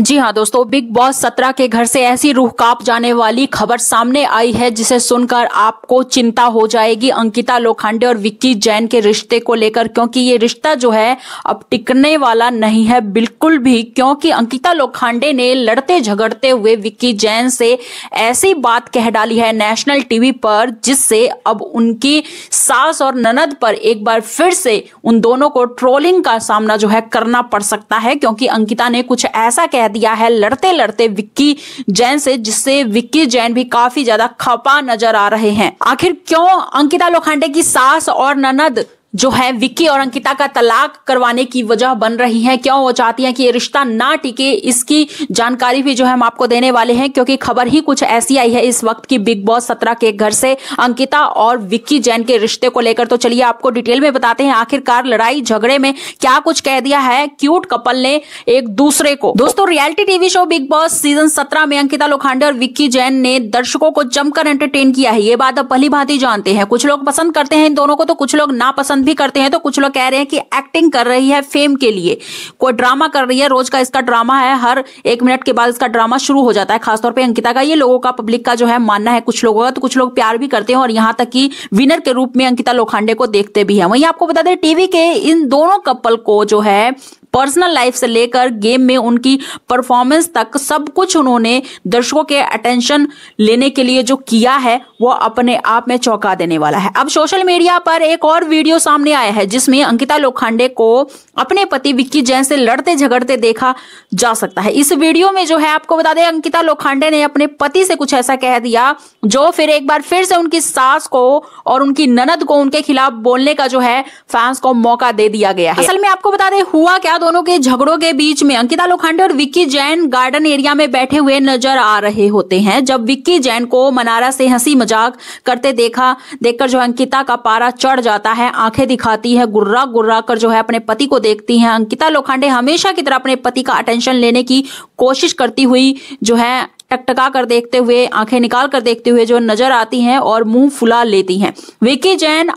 जी हाँ दोस्तों big boss सत्रह के घर से ऐसी रूह काप जाने वाली खबर सामने आई है जिसे सुनकर आपको चिंता हो जाएगी अंकिता लोखंडे और विक्की जैन के रिश्ते को लेकर क्योंकि ये रिश्ता जो है अब टिकने वाला नहीं है बिल्कुल भी क्योंकि अंकिता लोखंडे ने लड़ते झगड़ते हुए विक्की जैन से ऐसी बात कह डाली है नेशनल टीवी पर जिससे अब उनकी सास और ननद पर एक बार फिर से उन दोनों को ट्रोलिंग का सामना जो है करना पड़ सकता है क्योंकि अंकिता ने कुछ ऐसा कह कह दिया है लड़ते लड़ते विक्की जैन से जिससे विक्की जैन भी काफी ज्यादा खपा नजर आ रहे हैं आखिर क्यों अंकिता लोखंडे की सास और ननद जो है विक्की और अंकिता का तलाक करवाने की वजह बन रही है क्यों वो चाहती हैं कि ये रिश्ता ना टिके इसकी जानकारी भी जो है हम आपको देने वाले हैं क्योंकि खबर ही कुछ ऐसी आई है इस वक्त की बिग बॉस सत्रह के घर से अंकिता और विक्की जैन के रिश्ते को लेकर तो चलिए आपको डिटेल में बताते हैं आखिरकार लड़ाई झगड़े में क्या कुछ कह दिया है क्यूट कपल ने एक दूसरे को दोस्तों reality TV show Bigg Boss season सत्रह में अंकिता लोखांडे और विक्की जैन ने दर्शकों को जमकर एंटरटेन किया है ये बात अब पहली ही जानते हैं कुछ लोग पसंद करते हैं इन दोनों को तो कुछ लोग ना पसंद भी करते हैं तो कुछ लोग कह रहे हैं कि एक्टिंग कर रही है फेम के लिए कोई ड्रामा कर रही है रोज का इसका ड्रामा है हर एक मिनट के बाद इसका ड्रामा शुरू हो जाता है खासतौर पर अंकिता का ये लोगों का पब्लिक का जो है मानना है कुछ लोगों का तो कुछ लोग प्यार भी करते हैं और यहाँ तक कि विनर के रूप में अंकिता लोखांडे को देखते भी है वहीं आपको बता दें टीवी के इन दोनों कपल को जो है पर्सनल लाइफ से लेकर गेम में उनकी परफॉर्मेंस तक सब कुछ उन्होंने दर्शकों के अटेंशन लेने के लिए जो किया है वो अपने आप में चौंका देने वाला है अब सोशल मीडिया पर एक और वीडियो सामने आया है जिसमें अंकिता लोखंडे को अपने पति विक्की जैन से लड़ते झगड़ते देखा जा सकता है इस वीडियो में जो है आपको बता दें अंकिता लोखंडे ने अपने पति से कुछ ऐसा कह दिया जो फिर एक बार फिर से उनकी सास को और उनकी ननद को उनके खिलाफ बोलने का जो है फैंस को मौका दे दिया गया है असल में आपको बता दें हुआ क्या दोनों के झगड़ों के बीच में अंकिता लोखंडे और विक्की जैन गार्डन एरिया में बैठे हुए नजर आ रहे होते हैं जब विक्की जैन को मनारा से हंसी मजाक करते देखा देखकर जो अंकिता का पारा चढ़ जाता है आंखें दिखाती है गुर्रा गुर्रा कर जो है अपने पति को देखती है अंकिता लोखंडे हमेशा की तरह अपने पति का अटेंशन लेने की कोशिश करती हुई जो है टकटका कर देखते हुए आंखें निकाल कर देखते हुए जो नजर आती हैं और मुंह फुला लेती हैं विक्की जैन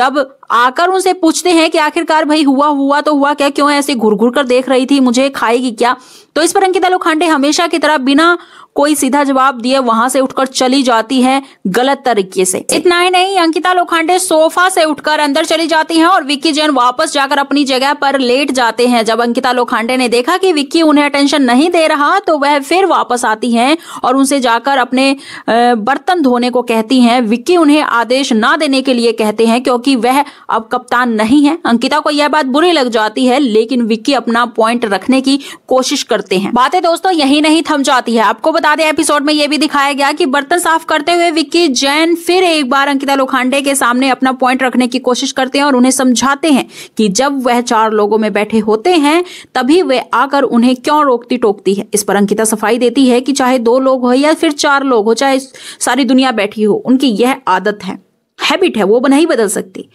जब आकर उनसे पूछते हैं कि आखिरकार भाई हुआ हुआ तो हुआ क्या क्यों ऐसे घुर घुर कर देख रही थी मुझे खाएगी क्या तो इस पर अंकिता लोखंडे हमेशा की तरह बिना कोई सीधा जवाब दिए वहां से उठकर चली जाती है गलत तरीके से इतना ही नहीं अंकिता लोखंडे सोफा से उठकर अंदर चली जाती हैं और विक्की जैन वापस जाकर अपनी जगह पर लेट जाते हैं जब अंकिता लोखंडे ने देखा कि विक्की उन्हें अटेंशन नहीं दे रहा तो वह फिर वापस आती हैं और उनसे जाकर अपने बर्तन धोने को कहती है विक्की उन्हें आदेश ना देने के लिए कहते हैं क्योंकि वह अब कप्तान नहीं है अंकिता को यह बात बुरी लग जाती है लेकिन विक्की अपना पॉइंट रखने की कोशिश करते हैं बातें दोस्तों यही नहीं थम जाती है आपको बता दें एपिसोड में यह भी दिखाया गया कि बर्तन साफ करते हुए विक्की जैन फिर एक बार अंकिता लोखांडे के सामने अपना पॉइंट रखने की कोशिश करते हैं और उन्हें समझाते हैं कि जब वह चार लोगों में बैठे होते हैं तभी वे आकर उन्हें क्यों रोकती टोकती है इस पर अंकिता सफाई देती है कि चाहे दो लोग हो या फिर चार लोग हो चाहे सारी दुनिया बैठी हो उनकी यह आदत है हैबिट है वो नहीं बदल सकती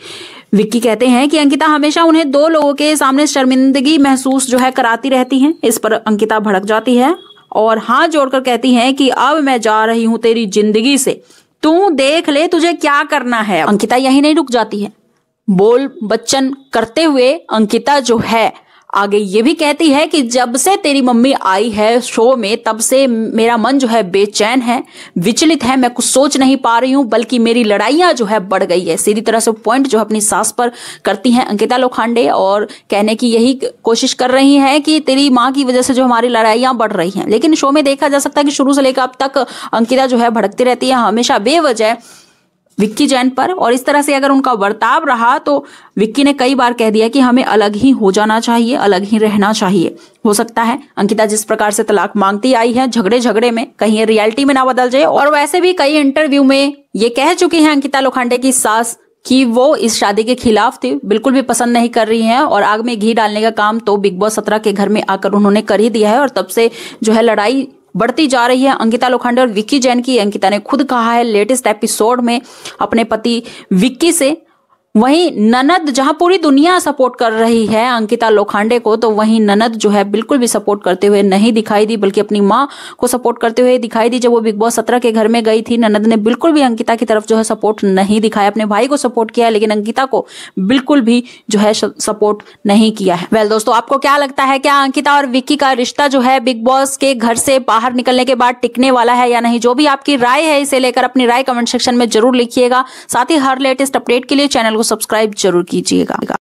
विक्की कहते हैं कि अंकिता हमेशा उन्हें दो लोगों के सामने शर्मिंदगी महसूस जो है कराती रहती हैं इस पर अंकिता भड़क जाती है और हाथ जोड़कर कहती हैं कि अब मैं जा रही हूं तेरी जिंदगी से तू देख ले तुझे क्या करना है अंकिता यही नहीं रुक जाती है बोल बच्चन करते हुए अंकिता जो है आगे ये भी कहती है कि जब से तेरी मम्मी आई है शो में तब से मेरा मन जो है बेचैन है विचलित है मैं कुछ सोच नहीं पा रही हूं बल्कि मेरी लड़ाइयां जो है बढ़ गई है सीधी तरह से पॉइंट जो अपनी सास पर करती हैं अंकिता लोखांडे और कहने की यही कोशिश कर रही है कि तेरी माँ की वजह से जो हमारी लड़ाइयां बढ़ रही हैं लेकिन शो में देखा जा सकता है कि शुरू से लेकर अब तक अंकिता जो है भड़कती रहती है हमेशा बेवजह विक्की जैन पर और इस तरह से अगर उनका बर्ताव रहा तो विक्की ने कई बार कह दिया कि हमें अलग ही हो जाना चाहिए अलग ही रहना चाहिए हो सकता है अंकिता जिस प्रकार से तलाक मांगती आई है झगड़े झगड़े में कहीं रियलिटी में ना बदल जाए और वैसे भी कई इंटरव्यू में ये कह चुकी हैं अंकिता लोखंडे की सास कि वो इस शादी के खिलाफ थी बिल्कुल भी पसंद नहीं कर रही हैं और आग में घी डालने का काम तो बिग बॉस सत्रह के घर में आकर उन्होंने कर ही दिया है और तब से जो है लड़ाई बढ़ती जा रही है अंकिता लोखंडे और विक्की जैन की अंकिता ने खुद कहा है लेटेस्ट एपिसोड में अपने पति विक्की से वहीं ननद जहां पूरी दुनिया सपोर्ट कर रही है अंकिता लोखांडे को तो वहीं ननद जो है बिल्कुल भी सपोर्ट करते हुए नहीं दिखाई दी बल्कि अपनी माँ को सपोर्ट करते हुए दिखाई दी जब वो बिग बॉस सत्रह के घर में गई थी ननद ने बिल्कुल भी अंकिता की तरफ जो है सपोर्ट नहीं दिखाया अपने भाई को सपोर्ट किया है लेकिन अंकिता को बिल्कुल भी जो है सपोर्ट नहीं किया है वेल दोस्तों आपको क्या लगता है क्या अंकिता और विक्की का रिश्ता जो है बिग बॉस के घर से बाहर निकलने के बाद टिकने वाला है या नहीं जो भी आपकी राय है इसे लेकर अपनी राय कमेंट सेक्शन में जरूर लिखिएगा साथ ही हर लेटेस्ट अपडेट के लिए चैनल को सब्सक्राइब जरूर कीजिएगा